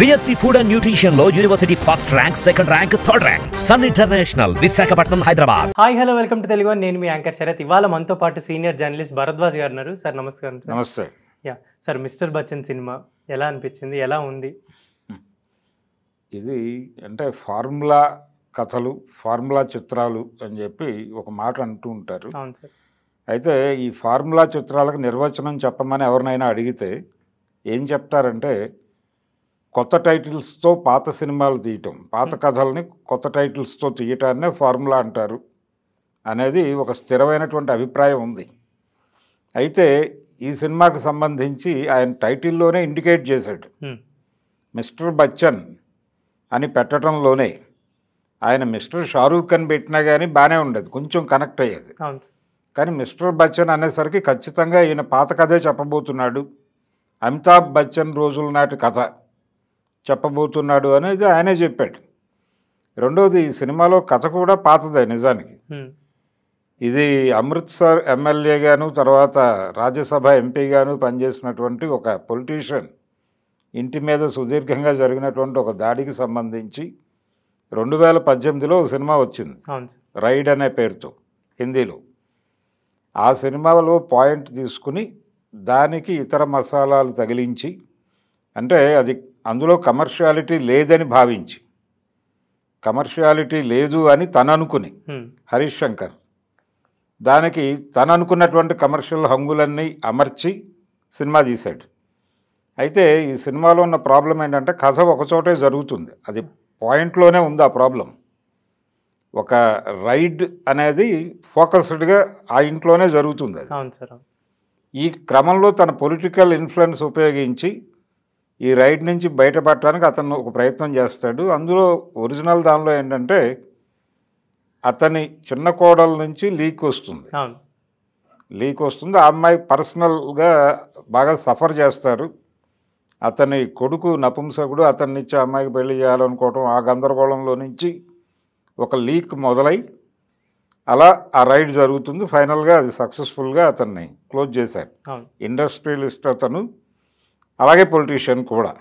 BSc food and nutrition లో university first rank second rank third rank Sun international Visakhapatnam Hyderabad hi hello welcome to Telugu నేను మీ anchor Sarath ఇవాళ మనతో పాటు సీనియర్ జర్నలిస్ట్ భరద్వాజ్ గారు ఉన్నారు సార్ నమస్కారం నమస్తే yeah sir Mister Bachchan cinema ఎలా అనిపించింది ఎలా ఉంది ఇది అంటే ఫార్ములా కథలు ఫార్ములా చిత్రాలు అని చెప్పి ఒక మాట అంటూ ఉంటారు అవును సార్ అయితే ఈ ఫార్ములా చిత్రాలకు నిర్వచనం చెప్పమని ఎవరినైనా అడిగితే ఏం చెప్తారంటే కొత్త టైటిల్స్తో పాత సినిమాలు తీయటం పాత కథల్ని కొత్త టైటిల్స్తో తీయటాన్నే ఫార్ములా అంటారు అనేది ఒక స్థిరమైనటువంటి అభిప్రాయం ఉంది అయితే ఈ సినిమాకు సంబంధించి ఆయన టైటిల్లోనే ఇండికేట్ చేశాడు మిస్టర్ బచ్చన్ అని పెట్టడంలోనే ఆయన మిస్టర్ షారూఖ్ అని పెట్టినా కానీ బాగానే ఉండేది కొంచెం కనెక్ట్ అయ్యేది కానీ మిస్టర్ బచ్చన్ అనేసరికి ఖచ్చితంగా ఈయన పాత కథే చెప్పబోతున్నాడు అమితాబ్ బచ్చన్ రోజుల నాటి కథ చెప్పబోతున్నాడు అనేది ఆయనే చెప్పాడు రెండవది ఈ సినిమాలో కథ కూడా పాతదే నిజానికి ఇది అమృత్సర్ ఎమ్మెల్యేగాను తర్వాత రాజ్యసభ ఎంపీగాను పనిచేసినటువంటి ఒక పొలిటీషియన్ ఇంటి మీద సుదీర్ఘంగా జరిగినటువంటి ఒక దాడికి సంబంధించి రెండు వేల పద్దెనిమిదిలో సినిమా వచ్చింది రైడ్ అనే పేరుతో హిందీలో ఆ సినిమాలో పాయింట్ తీసుకుని దానికి ఇతర మసాలాలు తగిలించి అంటే అది అందులో కమర్షియాలిటీ లేదని భావించి కమర్షియాలిటీ లేదు అని తను అనుకుని హరీష్ శంకర్ దానికి తను అనుకున్నటువంటి కమర్షియల్ హంగులన్నీ అమర్చి సినిమా తీశాడు అయితే ఈ సినిమాలో ఉన్న ప్రాబ్లం ఏంటంటే కథ ఒకచోటే జరుగుతుంది అది పాయింట్లోనే ఉంది ఆ ప్రాబ్లం ఒక రైడ్ అనేది ఫోకస్డ్గా ఆ ఇంట్లోనే జరుగుతుంది అది ఈ క్రమంలో తన పొలిటికల్ ఇన్ఫ్లుయెన్స్ ఉపయోగించి ఈ రైడ్ నుంచి బయటపడటానికి అతను ఒక ప్రయత్నం చేస్తాడు అందులో ఒరిజినల్ దానిలో ఏంటంటే అతని చిన్న కోడల నుంచి లీక్ వస్తుంది లీక్ వస్తుంది ఆ అమ్మాయి పర్సనల్గా బాగా సఫర్ చేస్తారు అతని కొడుకు నపుంసకుడు ఇచ్చి అమ్మాయికి పెళ్లి చేయాలనుకోవటం ఆ గందరగోళంలో నుంచి ఒక లీక్ మొదలై అలా ఆ రైడ్ జరుగుతుంది ఫైనల్గా అది సక్సెస్ఫుల్గా అతన్ని క్లోజ్ చేశారు ఇండస్ట్రియలిస్ట్ అతను అలాగే పొలిటీషియన్ కూడా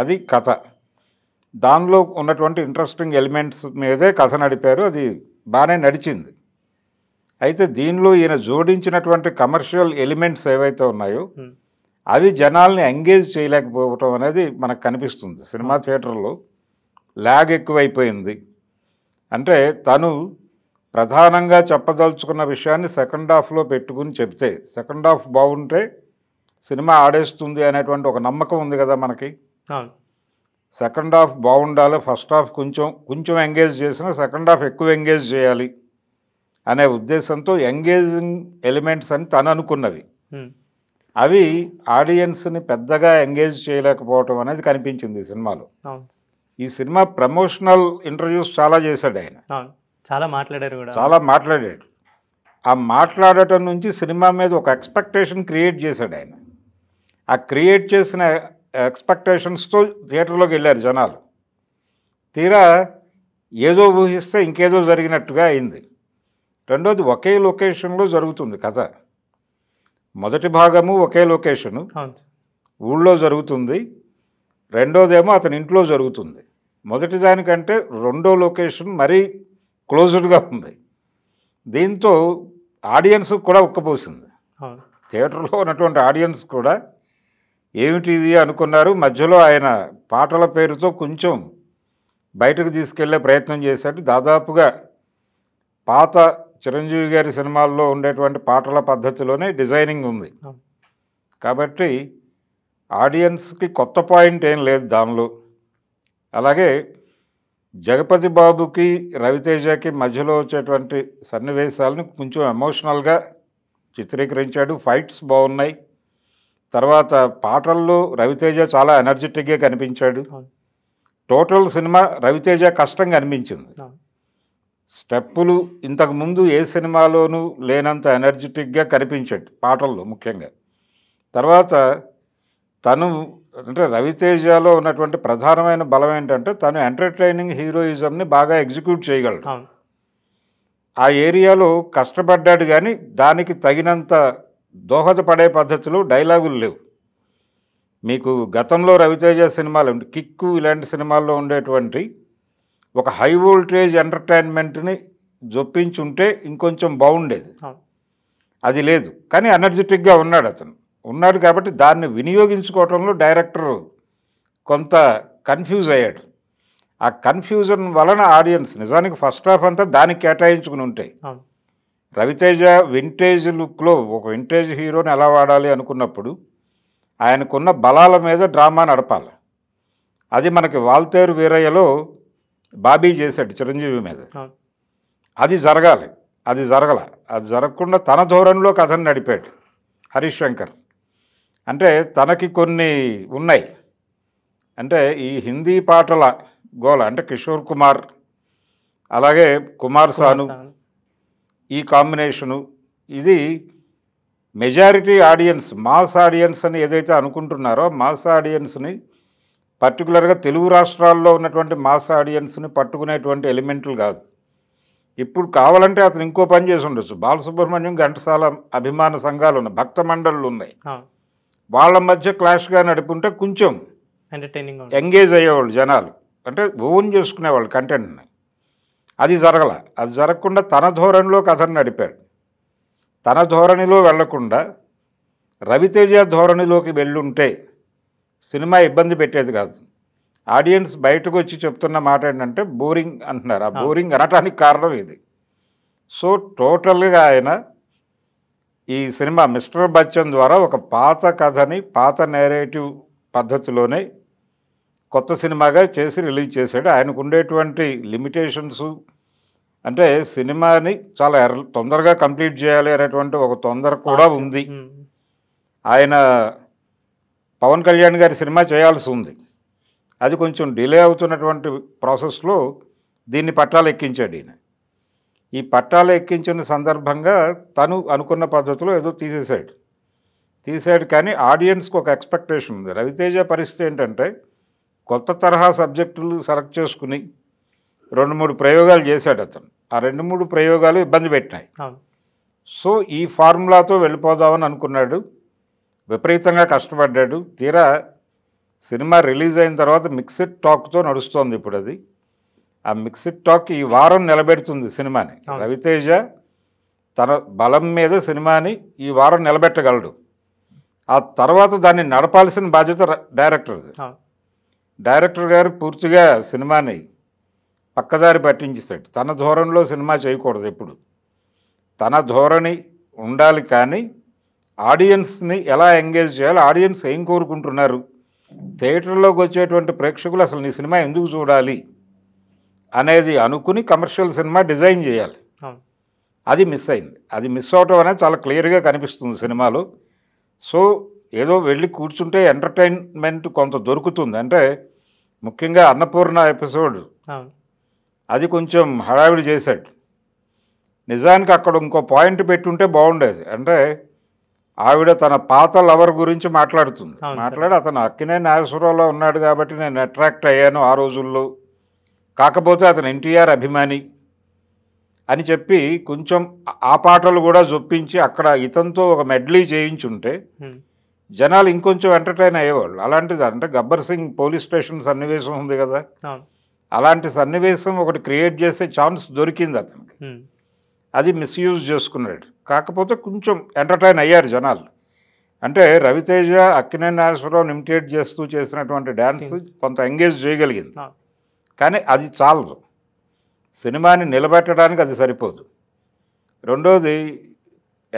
అది కథ దానిలో ఉన్నటువంటి ఇంట్రెస్టింగ్ ఎలిమెంట్స్ మీదే కథ నడిపారు అది బాగానే నడిచింది అయితే దీనిలో ఈయన జోడించినటువంటి కమర్షియల్ ఎలిమెంట్స్ ఏవైతే ఉన్నాయో అవి జనాల్ని ఎంగేజ్ చేయలేకపోవటం అనేది మనకు కనిపిస్తుంది సినిమా థియేటర్లో ల్యాగ్ ఎక్కువైపోయింది అంటే తను ప్రధానంగా చెప్పదలుచుకున్న విషయాన్ని సెకండ్ హాఫ్లో పెట్టుకుని చెప్తే సెకండ్ హాఫ్ బాగుంటే సినిమా ఆడేస్తుంది అనేటువంటి ఒక నమ్మకం ఉంది కదా మనకి సెకండ్ హాఫ్ బాగుండాలి ఫస్ట్ హాఫ్ కొంచెం కొంచెం ఎంగేజ్ చేసినా సెకండ్ హాఫ్ ఎక్కువ ఎంగేజ్ చేయాలి అనే ఉద్దేశంతో ఎంగేజింగ్ ఎలిమెంట్స్ అని తను అనుకున్నవి అవి ఆడియన్స్ని పెద్దగా ఎంగేజ్ చేయలేకపోవటం అనేది కనిపించింది ఈ సినిమాలో ఈ సినిమా ప్రమోషనల్ ఇంటర్వ్యూస్ చాలా చేశాడు ఆయన చాలా మాట్లాడారు కూడా చాలా మాట్లాడాడు ఆ మాట్లాడటం నుంచి సినిమా మీద ఒక ఎక్స్పెక్టేషన్ క్రియేట్ చేశాడు ఆయన ఆ క్రియేట్ చేసిన ఎక్స్పెక్టేషన్స్తో థియేటర్లోకి వెళ్ళారు జనాలు తీరా ఏదో ఊహిస్తే ఇంకేదో జరిగినట్టుగా అయింది రెండోది ఒకే లొకేషన్లో జరుగుతుంది కథ మొదటి భాగము ఒకే లొకేషను ఊళ్ళో జరుగుతుంది రెండోదేమో అతని ఇంట్లో జరుగుతుంది మొదటి దానికంటే రెండో లొకేషన్ మరీ క్లోజ్డ్గా ఉంది దీంతో ఆడియన్స్ కూడా ఉక్కపోసింది థియేటర్లో ఉన్నటువంటి ఆడియన్స్ కూడా ఏమిటిది అనుకున్నారు మధ్యలో ఆయన పాటల పేరుతో కొంచెం బయటకు తీసుకెళ్లే ప్రయత్నం చేశాడు దాదాపుగా పాత చిరంజీవి గారి సినిమాల్లో ఉండేటువంటి పాటల పద్ధతిలోనే డిజైనింగ్ ఉంది కాబట్టి ఆడియన్స్కి కొత్త పాయింట్ ఏం లేదు దానిలో అలాగే జగపతి బాబుకి రవితేజకి మధ్యలో వచ్చేటువంటి సన్నివేశాలను కొంచెం ఎమోషనల్గా చిత్రీకరించాడు ఫైట్స్ బాగున్నాయి తర్వాత పాటల్లో రవితేజ చాలా ఎనర్జెటిక్గా కనిపించాడు టోటల్ సినిమా రవితేజ కష్టంగా అనిపించింది స్టెప్పులు ఇంతకుముందు ఏ సినిమాలోనూ లేనంత ఎనర్జెటిక్గా కనిపించాడు పాటల్లో ముఖ్యంగా తర్వాత తను అంటే రవితేజలో ఉన్నటువంటి ప్రధానమైన బలం ఏంటంటే తను ఎంటర్టైనింగ్ హీరోయిజంని బాగా ఎగ్జిక్యూట్ చేయగలడు ఆ ఏరియాలో కష్టపడ్డాడు కానీ దానికి తగినంత దోహదపడే పద్ధతులు డైలాగులు లేవు మీకు గతంలో రవితేజ సినిమాలు కిక్కు ఇలాంటి సినిమాల్లో ఉండేటువంటి ఒక హై వోల్టేజ్ ఎంటర్టైన్మెంట్ని జొప్పించుంటే ఇంకొంచెం బాగుండేది అది లేదు కానీ ఎనర్జెటిక్గా ఉన్నాడు అతను ఉన్నాడు కాబట్టి దాన్ని వినియోగించుకోవటంలో డైరెక్టర్ కొంత కన్ఫ్యూజ్ అయ్యాడు ఆ కన్ఫ్యూజన్ వలన ఆడియన్స్ నిజానికి ఫస్ట్ హాఫ్ అంతా దానికి కేటాయించుకుని ఉంటాయి రవితేజ వింటేజ్ లుక్లో ఒక వింటేజ్ హీరోని ఎలా వాడాలి అనుకున్నప్పుడు ఆయనకున్న బలాల మీద డ్రామా నడపాలి అది మనకి వాల్తేరు వీరయ్యలో బాబీ చేశాడు చిరంజీవి మీద అది జరగాలి అది జరగల అది జరగకుండా తన ధోరణిలో కథను నడిపాడు హరీష్ శంకర్ అంటే తనకి కొన్ని ఉన్నాయి అంటే ఈ హిందీ పాటల గోల అంటే కిషోర్ కుమార్ అలాగే కుమార్ సాను ఈ కాంబినేషను ఇది మెజారిటీ ఆడియన్స్ మాస్ ఆడియన్స్ అని ఏదైతే అనుకుంటున్నారో మాస్ ఆడియన్స్ని పర్టికులర్గా తెలుగు రాష్ట్రాల్లో ఉన్నటువంటి మాస్ ఆడియన్స్ని పట్టుకునేటువంటి ఎలిమెంట్లు కాదు ఇప్పుడు కావాలంటే అతను ఇంకో పని చేసి ఉండొచ్చు బాలసుబ్రహ్మణ్యం ఘంటసాల అభిమాన సంఘాలు ఉన్నాయి భక్త మండళ్ళు ఉన్నాయి వాళ్ళ మధ్య క్లాష్గా నడుపుంటే కొంచెం ఎంగేజ్ అయ్యేవాళ్ళు జనాలు అంటే ఓన్ చేసుకునేవాళ్ళు కంటెంట్ని అది జరగల అది జరగకుండా తన ధోరణిలో కథను నడిపాడు తన ధోరణిలో వెళ్లకుండా రవితేజ ధోరణిలోకి వెళ్ళుంటే సినిమా ఇబ్బంది పెట్టేది కాదు ఆడియన్స్ బయటకు వచ్చి చెప్తున్న మాట ఏంటంటే బోరింగ్ అంటున్నారు ఆ బోరింగ్ అనటానికి కారణం ఇది సో టోటల్గా ఆయన ఈ సినిమా మిస్టర్ బచ్చన్ ద్వారా ఒక పాత కథని పాత నేరేటివ్ పద్ధతిలోనే కొత్త సినిమాగా చేసి రిలీజ్ చేశాడు ఆయనకు ఉండేటువంటి లిమిటేషన్స్ అంటే సినిమాని చాలా తొందరగా కంప్లీట్ చేయాలి అనేటువంటి ఒక తొందర కూడా ఉంది ఆయన పవన్ కళ్యాణ్ గారి సినిమా చేయాల్సి ఉంది అది కొంచెం డిలే అవుతున్నటువంటి ప్రాసెస్లో దీన్ని పట్టాలు ఎక్కించాడు ఈయన ఈ పట్టాలు ఎక్కించిన సందర్భంగా తను అనుకున్న పద్ధతిలో ఏదో తీసేశాడు తీసాడు కానీ ఆడియన్స్కి ఒక ఎక్స్పెక్టేషన్ ఉంది రవితేజ పరిస్థితి ఏంటంటే కొత్త తరహా సబ్జెక్టులు సెలెక్ట్ చేసుకుని రెండు మూడు ప్రయోగాలు చేశాడు అతను ఆ రెండు మూడు ప్రయోగాలు ఇబ్బంది పెట్టినాయి సో ఈ ఫార్ములాతో వెళ్ళిపోదామని అనుకున్నాడు విపరీతంగా కష్టపడ్డాడు తీరా సినిమా రిలీజ్ అయిన తర్వాత మిక్సిడ్ టాక్తో నడుస్తోంది ఇప్పుడు అది ఆ మిక్సిడ్ టాక్ ఈ వారం నిలబెడుతుంది సినిమాని రవితేజ తన బలం మీద సినిమాని ఈ వారం నిలబెట్టగలడు ఆ తర్వాత దాన్ని నడపాల్సిన బాధ్యత డైరెక్టర్ది డైరెక్టర్ గారు పూర్తిగా సినిమాని పక్కదారి పట్టించేసాడు తన ధోరణిలో సినిమా చేయకూడదు ఎప్పుడు తన ధోరణి ఉండాలి కానీ ఆడియన్స్ని ఎలా ఎంగేజ్ చేయాలి ఆడియన్స్ ఏం కోరుకుంటున్నారు థియేటర్లోకి వచ్చేటువంటి ప్రేక్షకులు అసలు నీ సినిమా ఎందుకు చూడాలి అనేది అనుకుని కమర్షియల్ సినిమా డిజైన్ చేయాలి అది మిస్ అయింది అది మిస్ అవటం అనేది చాలా క్లియర్గా కనిపిస్తుంది సినిమాలో సో ఏదో వెళ్ళి కూర్చుంటే ఎంటర్టైన్మెంట్ కొంత దొరుకుతుంది అంటే ముఖ్యంగా అన్నపూర్ణ ఎపిసోడ్ అది కొంచెం హడావిడి చేశాడు నిజానికి అక్కడ ఇంకో పాయింట్ పెట్టుంటే బాగుండేది అంటే ఆవిడ తన పాత లవర్ గురించి మాట్లాడుతుంది మాట్లాడి అతను అక్కినే నాగేశ్వరరావులో ఉన్నాడు కాబట్టి నేను అట్రాక్ట్ అయ్యాను ఆ రోజుల్లో కాకపోతే అతను ఎన్టీఆర్ అభిమాని అని చెప్పి కొంచెం ఆ పాటలు కూడా జొప్పించి అక్కడ ఇతంతో ఒక మెడ్లీ చేయించుంటే జనాలు ఇంకొంచెం ఎంటర్టైన్ అయ్యేవాళ్ళు అలాంటిది అంటే గబ్బర్ సింగ్ పోలీస్ స్టేషన్ సన్నివేశం ఉంది కదా అలాంటి సన్నివేశం ఒకటి క్రియేట్ చేసే ఛాన్స్ దొరికింది అతనికి అది మిస్యూజ్ చేసుకున్నాడు కాకపోతే కొంచెం ఎంటర్టైన్ అయ్యారు జనాలు అంటే రవితేజ అక్కినే నాగేశ్వరరావు ఇమిటేట్ చేస్తూ చేసినటువంటి డ్యాన్స్ కొంత ఎంగేజ్ చేయగలిగింది కానీ అది చాలదు సినిమాని నిలబెట్టడానికి అది సరిపోదు రెండోది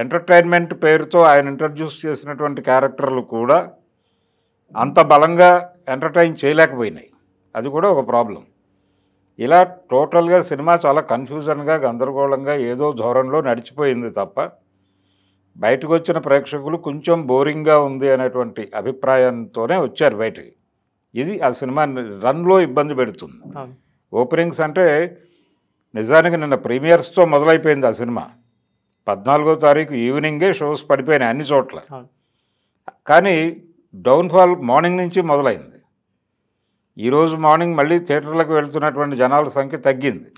ఎంటర్టైన్మెంట్ పేరుతో ఆయన ఇంట్రడ్యూస్ చేసినటువంటి క్యారెక్టర్లు కూడా అంత బలంగా ఎంటర్టైన్ చేయలేకపోయినాయి అది కూడా ఒక ప్రాబ్లం ఇలా టోటల్గా సినిమా చాలా కన్ఫ్యూజన్గా గందరగోళంగా ఏదో ధోరణిలో నడిచిపోయింది తప్ప బయటకు వచ్చిన ప్రేక్షకులు కొంచెం బోరింగ్గా ఉంది అనేటువంటి అభిప్రాయంతోనే వచ్చారు బయటకి ఇది ఆ సినిమా రన్లో ఇబ్బంది పెడుతుంది ఓపెనింగ్స్ అంటే నిజానికి నిన్న ప్రీమియర్స్తో మొదలైపోయింది ఆ సినిమా పద్నాలుగో తారీఖు ఈవినింగే షోస్ పడిపోయినాయి అన్ని చోట్ల కానీ డౌన్ఫాల్ మార్నింగ్ నుంచి మొదలైంది ఈరోజు మార్నింగ్ మళ్ళీ థియేటర్లకు వెళ్తున్నటువంటి జనాల సంఖ్య తగ్గింది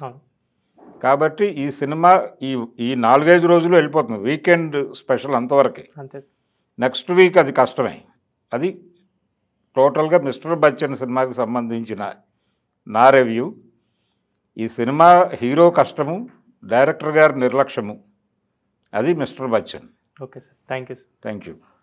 కాబట్టి ఈ సినిమా ఈ ఈ నాలుగైదు రోజులు వెళ్ళిపోతుంది వీకెండ్ స్పెషల్ అంతవరకే నెక్స్ట్ వీక్ అది కష్టమే అది టోటల్గా మిస్టర్ బచ్చన్ సినిమాకి సంబంధించిన నా రివ్యూ ఈ సినిమా హీరో కష్టము డైరెక్టర్ గారి నిర్లక్ష్యము Adi Mr. Bachchan. Okay, sir. Thank you, sir. Thank you.